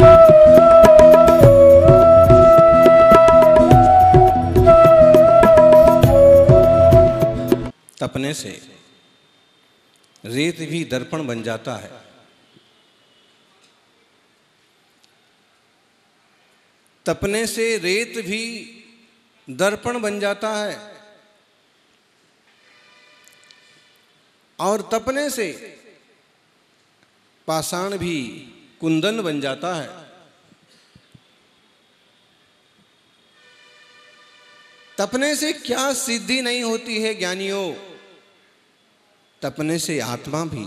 तपने से रेत भी दर्पण बन जाता है तपने से रेत भी दर्पण बन जाता है और तपने से पाषाण भी कुंदन बन जाता है तपने से क्या सिद्धि नहीं होती है ज्ञानियों तपने से आत्मा भी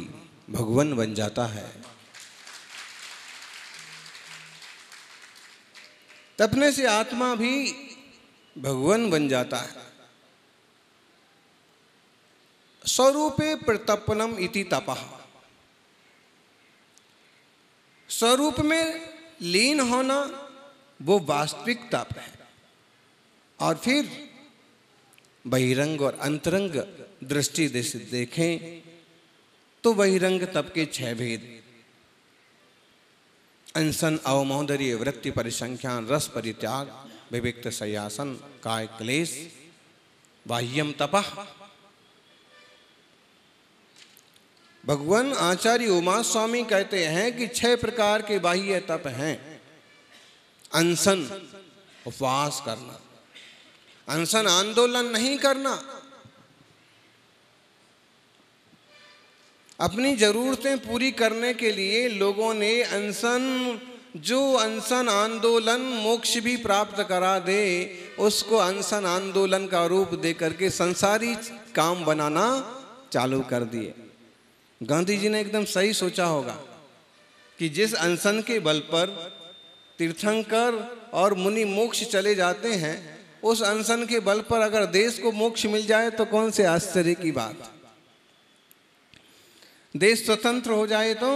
भगवान बन जाता है तपने से आत्मा भी भगवान बन जाता है स्वरूपे प्रतपनम इति तपहा स्वरूप में लीन होना वो वास्तविक तप है और फिर बहिरंग और अंतरंग दृष्टि से देखें तो बहिरंग तप के छह भेद अनशन अवमौदर्य वृत्ति परिसंख्यान रस परित्याग विविक्त सयासन काय क्लेश बाह्यम तपह भगवान आचार्य उमा स्वामी कहते हैं कि छह प्रकार के बाह्य तप हैं अनशन उपवास करना अनशन आंदोलन नहीं करना अपनी जरूरतें पूरी करने के लिए लोगों ने अनशन जो अनशन आंदोलन मोक्ष भी प्राप्त करा दे उसको अनशन आंदोलन का रूप दे करके संसारी काम बनाना चालू कर दिए गांधी जी ने एकदम सही सोचा होगा कि जिस अनशन के बल पर तीर्थंकर और मुनि मोक्ष चले जाते हैं उस अनशन के बल पर अगर देश को मोक्ष मिल जाए तो कौन से आश्चर्य की बात देश स्वतंत्र हो जाए तो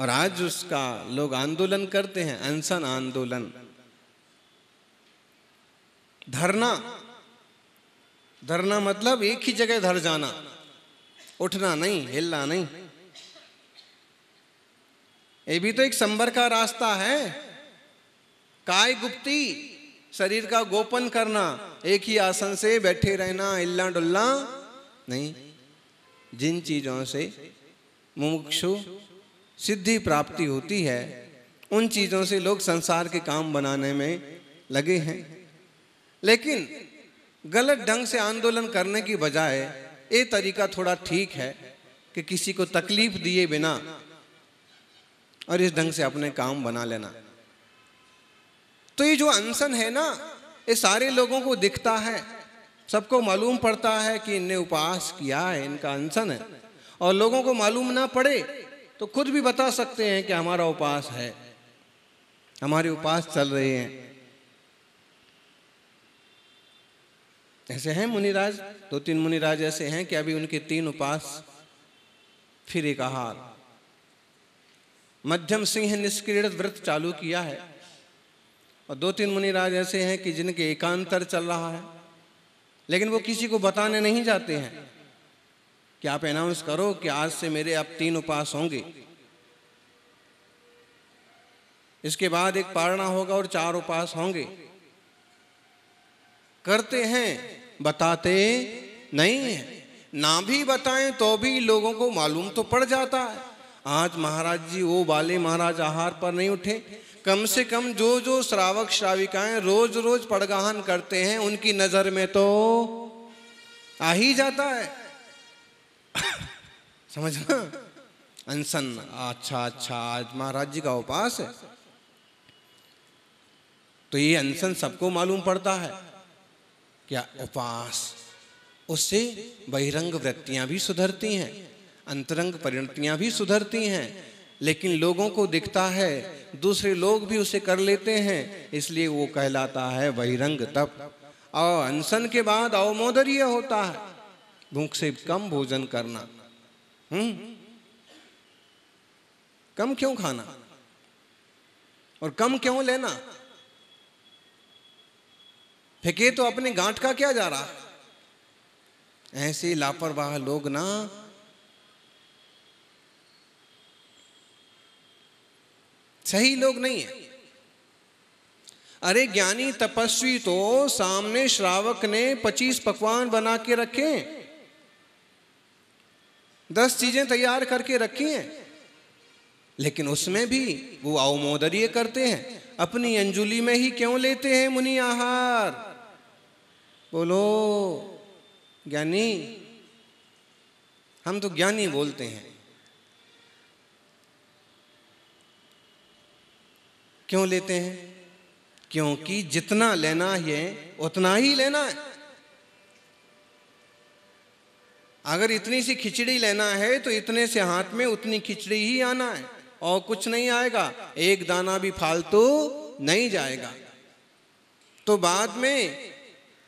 और आज उसका लोग आंदोलन करते हैं अनशन आंदोलन धरना धरना मतलब एक ही जगह धर जाना उठना नहीं हिलना नहीं ये भी तो एक संबर का रास्ता है काय गुप्ती शरीर का गोपन करना एक ही आसन से बैठे रहना हिलना डुलना नहीं जिन चीजों से मुमुक्षु सिद्धि प्राप्ति होती है उन चीजों से लोग संसार के काम बनाने में लगे हैं लेकिन गलत ढंग से आंदोलन करने की बजाय ये तरीका थोड़ा ठीक है कि किसी को तकलीफ दिए बिना और इस ढंग से अपने काम बना लेना तो ये जो अनशन है ना ये सारे लोगों को दिखता है सबको मालूम पड़ता है कि इनने उपास किया है इनका अनशन है और लोगों को मालूम ना पड़े तो खुद भी बता सकते हैं कि हमारा उपास है हमारे उपास चल रहे हैं ऐसे हैं मुनिराज दो तीन मुनिराज ऐसे हैं कि अभी उनके तीन उपास फिर एक आहार मध्यम सिंह निष्क्रिय व्रत चालू किया है और दो तीन मुनिराज ऐसे हैं कि जिनके एकांतर चल रहा है लेकिन वो किसी को बताने नहीं जाते हैं कि आप अनाउंस करो कि आज से मेरे आप तीन उपास होंगे इसके बाद एक पारणा होगा और चार उपास होंगे करते हैं बताते नहीं है ना भी बताएं तो भी लोगों को मालूम तो पड़ जाता है आज महाराज जी वो बाले महाराज आहार पर नहीं उठे कम से कम जो जो श्रावक श्राविकाएं रोज रोज पड़गाहन करते हैं उनकी नजर में तो आ ही जाता है समझना अनसन अच्छा अच्छा आज महाराज जी का उपास है तो ये अनसन सबको मालूम पड़ता है या उपास उससे बहिरंग वृत्तियां भी सुधरती हैं अंतरंग परिणतियां भी सुधरती हैं लेकिन लोगों को दिखता है दूसरे लोग भी उसे कर लेते हैं इसलिए वो कहलाता है बहिरंग तप और अनशन के बाद अवमोदरीय होता है भूख से कम भोजन करना हम्म कम क्यों खाना और कम क्यों लेना फेंके तो अपने गांठ का क्या जा रहा ऐसे लापरवाह लोग ना सही लोग नहीं है अरे ज्ञानी तपस्वी तो सामने श्रावक ने पच्चीस पकवान बना के रखे दस चीजें तैयार करके रखी हैं लेकिन उसमें भी वो अवमोदरीय करते हैं अपनी अंजुली में ही क्यों लेते हैं मुनि आहार बोलो ज्ञानी हम तो ज्ञानी बोलते हैं क्यों लेते हैं क्योंकि जितना लेना है उतना ही लेना है अगर इतनी सी खिचड़ी लेना है तो इतने से हाथ में उतनी खिचड़ी ही आना है और कुछ नहीं आएगा एक दाना भी फालतू नहीं जाएगा तो बाद में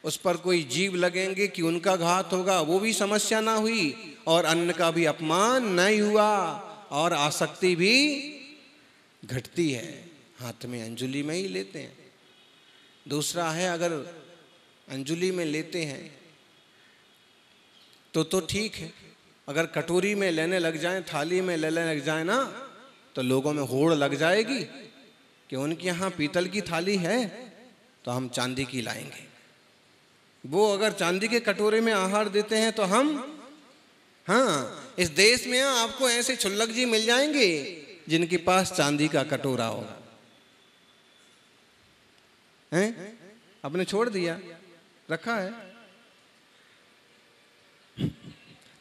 उस पर कोई जीव लगेंगे कि उनका घात होगा वो भी समस्या ना हुई और अन्न का भी अपमान नहीं हुआ और आसक्ति भी घटती है हाथ में अंजुली में ही लेते हैं दूसरा है अगर अंजुली में लेते हैं तो तो ठीक है अगर कटोरी में लेने लग जाए थाली में लेने लग जाए ना तो लोगों में होड़ लग जाएगी कि उनके यहाँ पीतल की थाली है तो हम चांदी की लाएंगे वो अगर चांदी के कटोरे में आहार देते हैं तो हम हाँ इस देश में आपको ऐसे छुल्लक जी मिल जाएंगे जिनके पास चांदी का कटोरा होगा हैं आपने छोड़ दिया रखा है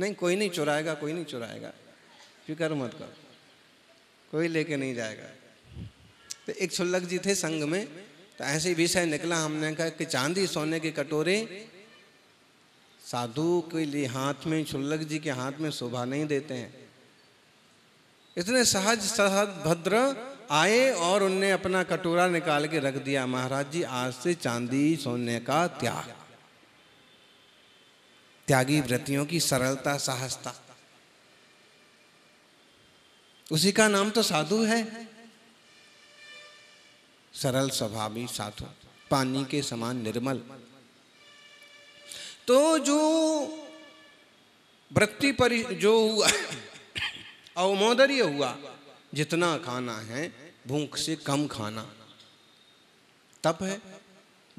नहीं कोई नहीं चुराएगा कोई नहीं चुराएगा फिक्र मत करो कोई लेके नहीं जाएगा तो एक छुल्लक जी थे संघ में तो ऐसे विषय निकला हमने कहा कि चांदी सोने की कटोरे साधु के लिए हाथ में शुल्लक जी के हाथ में शोभा नहीं देते हैं इतने सहज सहज भद्र आए और उनने अपना कटोरा निकाल के रख दिया महाराज जी आज से चांदी सोने का त्याग त्यागी व्रतियों की सरलता साहसता उसी का नाम तो साधु है सरल स्वभावी साधु पानी के समान निर्मल तो जो वृत्ति परि जो अवमोदर्य हुआ जितना खाना है भूख से कम खाना तप है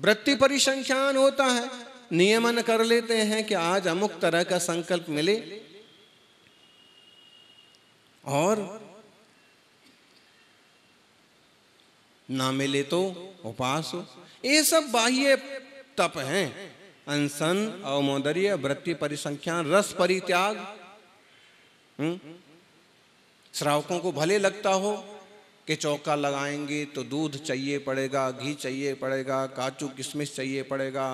वृत्ति परिसंख्यान होता है नियमन कर लेते हैं कि आज अमुक तरह का संकल्प मिले और ना मिले तो उपास ये सब बाह्य तप हैं अनसन अवमोदर्य वृत्ति परिसंख्यान रस परित्याग हम्म? श्रावकों को भले लगता हो कि चौका लगाएंगे तो दूध चाहिए पड़ेगा घी चाहिए पड़ेगा काजू किशमिश चाहिए पड़ेगा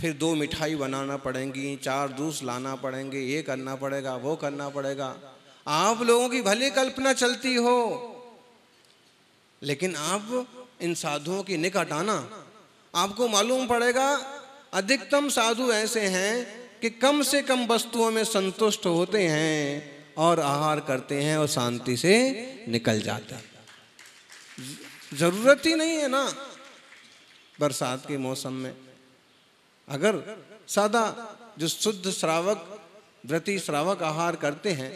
फिर दो मिठाई बनाना पड़ेंगी चार जूस लाना पड़ेंगे ये करना पड़ेगा वो करना पड़ेगा आप लोगों की भले कल्पना चलती हो लेकिन आप इन साधुओं की निकट आना आपको मालूम पड़ेगा अधिकतम साधु ऐसे हैं कि कम से कम वस्तुओं में संतुष्ट होते हैं और आहार करते हैं और शांति से निकल जाते हैं जरूरत ही नहीं है ना बरसात के मौसम में अगर सादा जो शुद्ध श्रावक व्रति श्रावक आहार करते हैं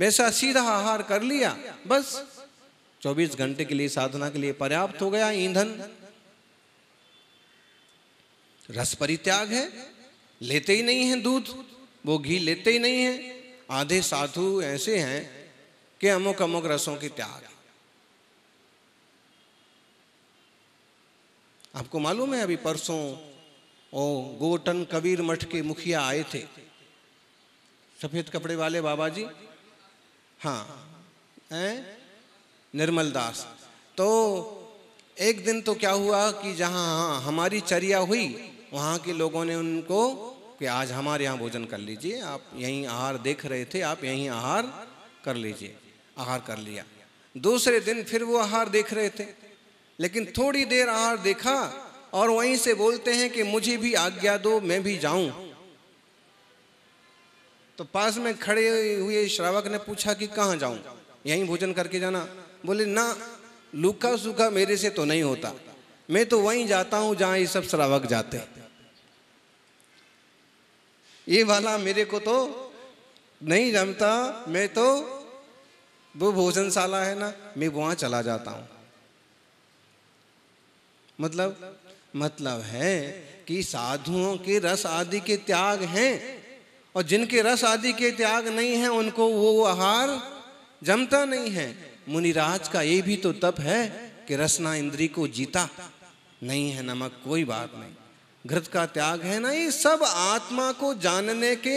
वैसा सीधा आहार कर लिया बस 24 घंटे के लिए साधना के लिए पर्याप्त हो गया ईंधन रस परित्याग है लेते ही नहीं है दूध वो घी लेते ही नहीं है आधे साधु ऐसे हैं कि अमुक अमुक रसों की त्याग आपको मालूम है अभी परसों ओ गोटन कबीर मठ के मुखिया आए थे सफेद कपड़े वाले बाबा जी हाँ हैं निर्मल दास तो एक दिन तो क्या हुआ कि जहाँ हमारी चर्या हुई वहाँ के लोगों ने उनको कि आज हमारे यहाँ भोजन कर लीजिए आप यहीं आहार देख रहे थे आप यहीं आहार कर लीजिए आहार कर लिया दूसरे दिन फिर वो आहार देख रहे थे लेकिन थोड़ी देर आहार देखा और वहीं से बोलते हैं कि मुझे भी आज्ञा दो मैं भी जाऊं तो पास में खड़े हुए श्रावक ने पूछा कि कहाँ जाऊं यहीं भोजन करके जाना बोले ना लूखा सूखा मेरे से तो नहीं होता मैं तो वहीं जाता हूं जहां ये सब श्रावक जाते हैं ये वाला मेरे को तो नहीं जमता मैं तो वो भोजनशाला है ना मैं वहां चला जाता हूं मतलब मतलब है कि साधुओं के रस आदि के त्याग हैं और जिनके रस आदि के त्याग नहीं है उनको वो आहार जमता नहीं है मुनिराज का ये भी तो तप है कि रसना इंद्री को जीता नहीं है नमक कोई बात नहीं घृत का त्याग है ना ये सब आत्मा को जानने के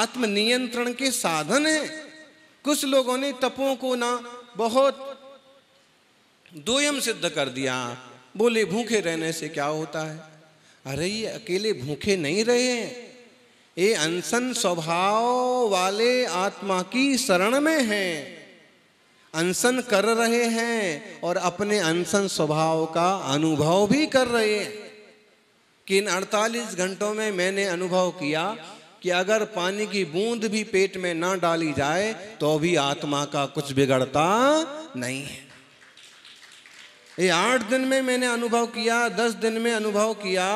आत्म नियंत्रण के साधन है कुछ लोगों ने तपों को ना बहुत दोयम सिद्ध कर दिया बोले भूखे रहने से क्या होता है अरे ये अकेले भूखे नहीं रहे ये अनसन स्वभाव वाले आत्मा की शरण में हैं अनशन कर रहे हैं और अपने अनशन स्वभाव का अनुभव भी कर रहे हैं कि इन 48 घंटों में मैंने अनुभव किया कि अगर पानी की बूंद भी पेट में ना डाली जाए तो भी आत्मा का कुछ बिगड़ता नहीं है ये आठ दिन में मैंने अनुभव किया दस दिन में अनुभव किया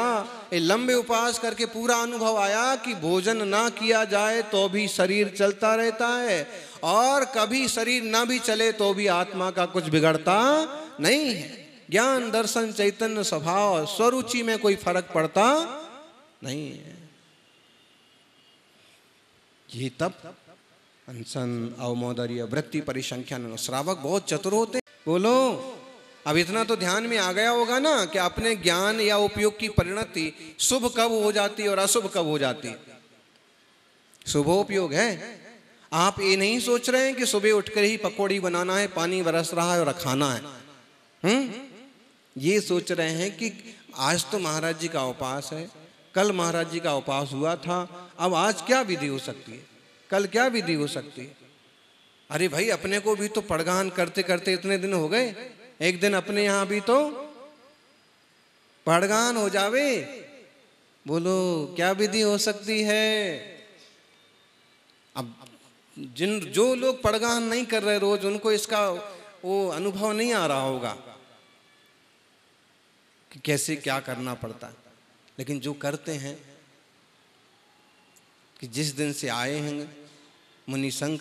ये लंबे उपास करके पूरा अनुभव आया कि भोजन ना किया जाए तो भी शरीर चलता रहता है और कभी शरीर ना भी चले तो भी आत्मा का कुछ बिगड़ता नहीं है ज्ञान दर्शन चैतन्य स्वभाव स्वरुचि में कोई फर्क पड़ता नहीं है ये तब अनशन अवमोदरीय वृत्ति परिसंख्यान श्रावक बहुत चतुर होते बोलो अब इतना तो ध्यान में आ गया होगा ना कि अपने ज्ञान या उपयोग की परिणति शुभ कब हो जाती और अशुभ कब हो जाती शुभोपयोग है आप ये नहीं सोच रहे हैं कि सुबह उठकर ही पकौड़ी बनाना है पानी बरस रहा है और खाना है हुँ? हम्म? ये सोच रहे हैं कि आज तो महाराज जी का उपास है कल महाराज जी का उपास हुआ था अब आज क्या विधि हो सकती है कल क्या विधि हो सकती है अरे भाई अपने को भी तो पड़गान करते करते इतने दिन हो गए एक दिन अपने यहां भी तो पड़गान हो जावे बोलो क्या विधि हो सकती है अब जिन जो लोग पड़गान नहीं कर रहे रोज उनको इसका वो अनुभव नहीं आ रहा होगा कि कैसे क्या करना पड़ता है लेकिन जो करते हैं कि जिस दिन से आए हैं मुनि संघ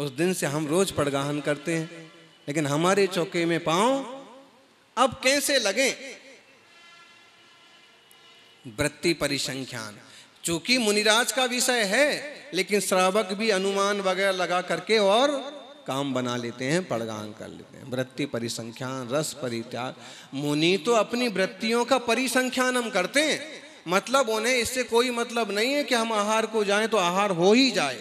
उस दिन से हम रोज पड़गाहन करते हैं लेकिन हमारे चौके में पांव अब कैसे लगे वृत्ति परिसंख्यान चूंकि मुनिराज का विषय है लेकिन श्रावक भी अनुमान वगैरह लगा करके और काम बना लेते हैं पड़गान कर लेते हैं वृत्ति परिसंख्यान रस परित्याग मुनि तो अपनी वृत्तियों का परिसंख्यान हम करते हैं मतलब उन्हें इससे कोई मतलब नहीं है कि हम आहार को जाएं तो आहार हो ही जाए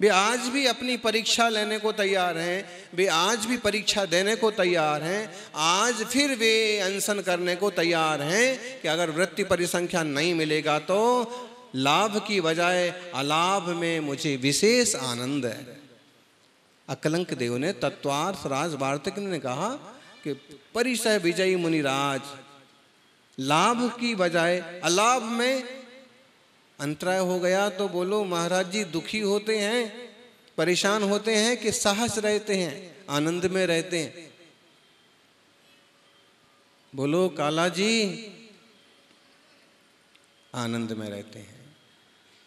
वे आज भी अपनी परीक्षा लेने को तैयार हैं वे आज भी परीक्षा देने को तैयार हैं आज फिर वे अनशन करने को तैयार हैं कि अगर वृत्ति परिसंख्या नहीं मिलेगा तो लाभ की बजाय अलाभ में मुझे विशेष आनंद है अकलंक देव ने तत्वार्थ राज वार्तिक ने कहा कि परिसय विजयी मुनिराज लाभ की बजाय अलाभ में अंतराय हो गया तो बोलो महाराज जी दुखी होते हैं परेशान होते हैं कि साहस रहते हैं आनंद में रहते हैं बोलो काला जी आनंद में रहते हैं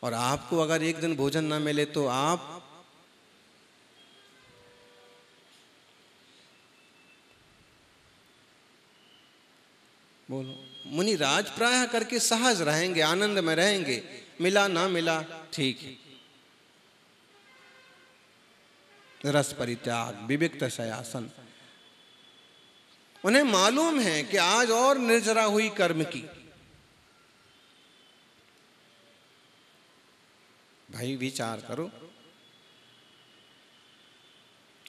और आपको अगर एक दिन भोजन ना मिले तो आप बोलो मुनि राज प्राय करके सहज रहेंगे आनंद में रहेंगे मिला ना मिला ठीक है रस परित्याग विविक शयासन उन्हें मालूम है कि आज और निर्जरा हुई कर्म की भाई विचार करो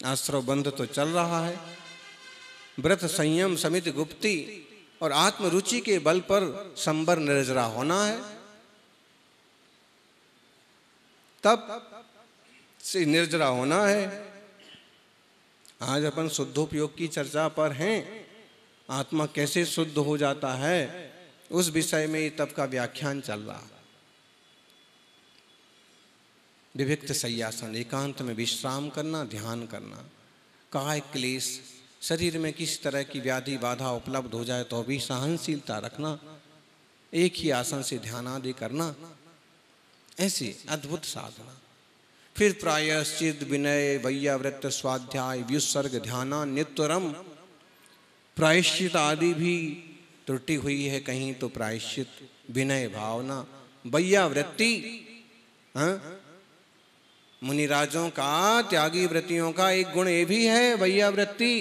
आश्रव बंध तो चल रहा है व्रत संयम समित गुप्ती और आत्मरुचि के बल पर संबर निर्जरा होना है तब से निर्जरा होना है आज अपन शुद्धोपयोग की चर्चा पर हैं आत्मा कैसे शुद्ध हो जाता है उस विषय में ये तब का व्याख्यान चल रहा विभिक्त सयासन एकांत में विश्राम करना ध्यान करना काय क्लेश शरीर में किस तरह की व्याधि बाधा उपलब्ध हो जाए तो भी सहनशीलता रखना एक ही आसन से ध्यान आदि करना ऐसी अद्भुत साधना फिर प्रायश्चित विनय वैयाव्रत स्वाध्याय व्युसर्ग ध्याना नित्वरम प्रायश्चित आदि भी त्रुटि हुई है कहीं तो प्रायश्चित विनय भावना वैयावृत्ति हाँ? मुनिराजों का त्यागी व्रतियों का एक गुण ये भी है वैयावृत्ति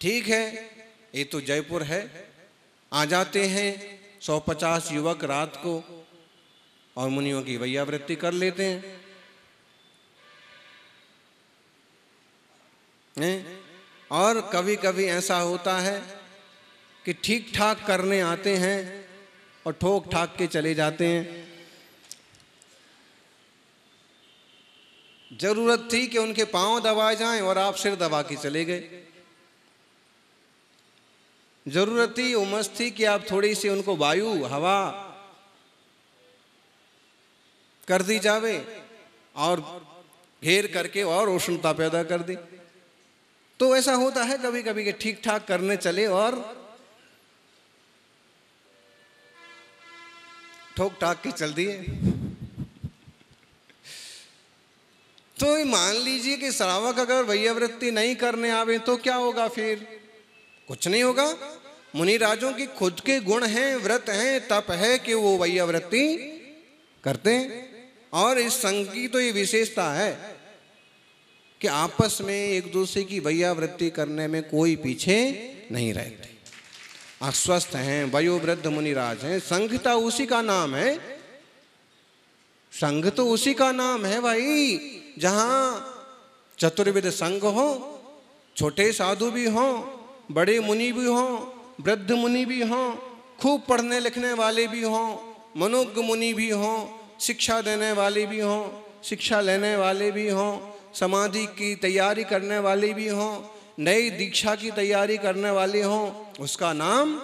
ठीक है ये तो जयपुर है आ जाते हैं सौ पचास युवक रात को और मुनियों की वैयावृत्ति कर लेते हैं ने? और कभी कभी ऐसा होता है कि ठीक ठाक करने आते हैं और ठोक ठाक के चले जाते हैं जरूरत थी कि उनके पांव दबाए जाएं और आप सिर दबा के चले गए जरूरत थी उमस थी कि आप थोड़ी सी उनको वायु हवा कर दी जावे और घेर करके और उष्णता पैदा कर दी तो ऐसा होता है कभी कभी कि ठीक ठाक करने चले और ठोक ठाक के चल दिए तो मान लीजिए कि श्रावक अगर वैया वृत्ति नहीं करने आवे तो क्या होगा फिर कुछ नहीं होगा मुनि राजों की खुद के गुण हैं व्रत हैं तप है कि वो वैयावृत्ति करते हैं और इस संघ की तो ये विशेषता है कि आपस में एक दूसरे की वैयावृत्ति करने में कोई पीछे नहीं रहते अस्वस्थ हैं वयोवृद्ध मुनिराज हैं संघता तो उसी का नाम है संघ तो उसी का नाम है भाई जहां चतुर्विद संघ हो छोटे साधु भी हों बड़े मुनि भी हों वृद्ध मुनि भी हों खूब पढ़ने लिखने वाले भी हों मनोज्ञ मुनि भी हों शिक्षा देने वाले भी हों शिक्षा लेने वाले भी हों समाधि की तैयारी करने वाले भी हों नई दीक्षा की तैयारी करने वाले हों उसका नाम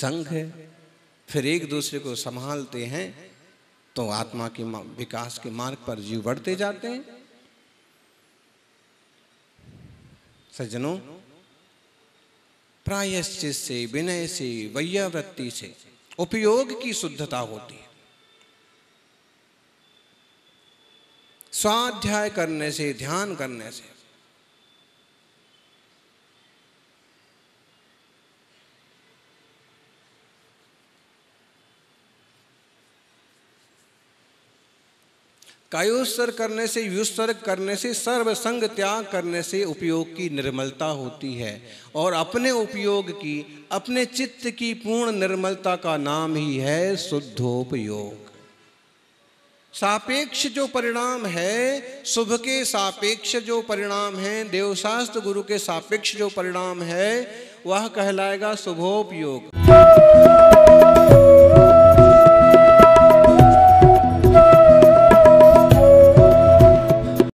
संघ है फिर एक दूसरे को संभालते हैं तो आत्मा के विकास के मार्ग पर जीव बढ़ते जाते हैं सज्जनों प्रायश्चित से विनय से वैयावृत्ति से उपयोग की शुद्धता होती है स्वाध्याय करने से ध्यान करने से कायोत्सर्ग करने से व्युत्सर्ग करने से सर्वसंग त्याग करने से उपयोग की निर्मलता होती है और अपने उपयोग की अपने चित्त की पूर्ण निर्मलता का नाम ही है शुद्धोपयोग सापेक्ष जो परिणाम है शुभ के सापेक्ष जो परिणाम है देवशास्त्र गुरु के सापेक्ष जो परिणाम है वह कहलाएगा शुभोपयोग